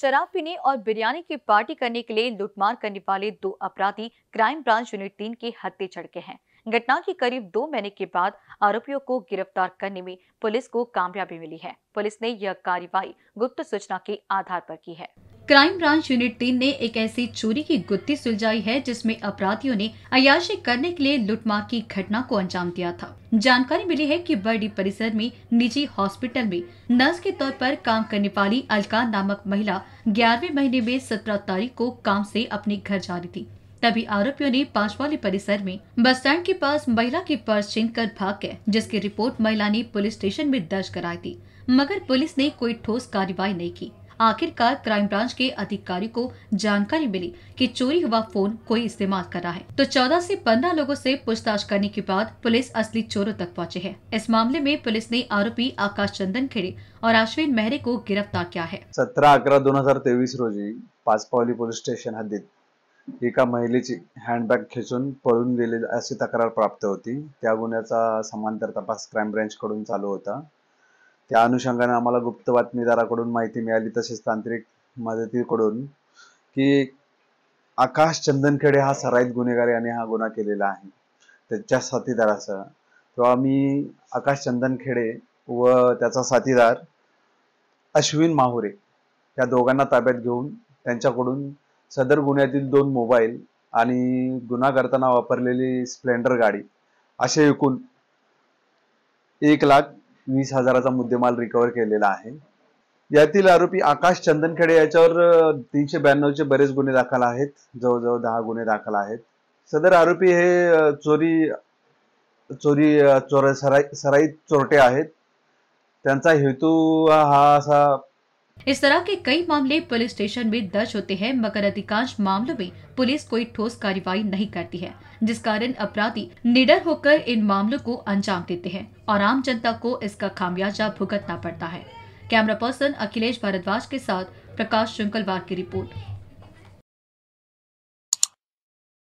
शराब पीने और बिरयानी की पार्टी करने के लिए लूटमार करने वाले दो अपराधी क्राइम ब्रांच यूनिट तीन के हत्थे चढ़ गए हैं घटना के करीब दो महीने के बाद आरोपियों को गिरफ्तार करने में पुलिस को कामयाबी मिली है पुलिस ने यह कार्यवाही गुप्त सूचना के आधार पर की है क्राइम ब्रांच यूनिट तीन ने एक ऐसी चोरी की गुत्थी सुलझाई है जिसमें अपराधियों ने अयाशी करने के लिए लुटमार की घटना को अंजाम दिया था जानकारी मिली है कि बर्डी परिसर में निजी हॉस्पिटल में नर्स के तौर पर काम करने वाली अलका नामक महिला ग्यारहवें महीने में सत्रह तारीख को काम से अपने घर जा रही थी तभी आरोपियों ने पांचवाली परिसर में बस स्टैंड के पास महिला की पर्स छीन कर भाग गए जिसकी रिपोर्ट महिला ने पुलिस स्टेशन में दर्ज कराई थी मगर पुलिस ने कोई ठोस कार्रवाई नहीं की आखिरकार क्राइम ब्रांच के अधिकारी को जानकारी मिली कि चोरी हुआ फोन कोई इस्तेमाल कर रहा है तो 14 से 15 लोगों से पूछताछ करने के बाद पुलिस असली चोरों तक पहुंचे है इस मामले में पुलिस ने आरोपी आकाश चंदन खेड़े और आश्विन मेहरे को गिरफ्तार किया है सत्रह अकरा दोन हजार तेवीस रोजी पासपावली पुलिस स्टेशन हद्दीत एक महिला हँडबॅग खेचून खेचन पड़न अशी तक्रार प्राप्त होती गुनिया समांतर तपास ब्रांच कड़ी चालू होता त्या अनुषंगाने आम्हाला गुप्त बातमीदाराकडून माहिती मिळाली तसेच तांत्रिक मदतीकडून की आकाश चंदनखेडे हा सराईत गुन्हेगार याने हा गुन्हा केलेला आहे त्याच्या साथीदाराचा तेव्हा मी आकाश चंदनखेडे व त्याचा साथीदार अश्विन माहुरे या दोघांना ताब्यात घेऊन त्यांच्याकडून सदर गुन्ह्यातील दोन मोबाईल आणि गुन्हा करताना वापरलेली स्प्लेंडर गाडी असे एकूण एक लाख वीस हजाराचा मुद्देमाल रिकव्हर केलेला आहे यातील आरोपी आकाश चंदनखेडे याच्यावर तीनशे ब्याण्णवचे बरेच गुन्हे दाखल आहेत जवळजवळ दहा गुन्हे दाखल आहेत सदर आरोपी हे चोरी चोरी चोर सराई सराई चोरटे आहेत त्यांचा हेतू हा असा इस तरह के कई मामले पुलिस स्टेशन में दर्ज होते हैं मगर अधिकांश मामलों में पुलिस कोई ठोस कार्रवाई नहीं करती है जिस कारण अपराधी निडर होकर इन मामलों को अंजाम देते हैं और आम जनता को इसका खामियाजा भुगतना पड़ता है कैमरा पर्सन अखिलेश भारद्वाज के साथ प्रकाश शुंकलवार की रिपोर्ट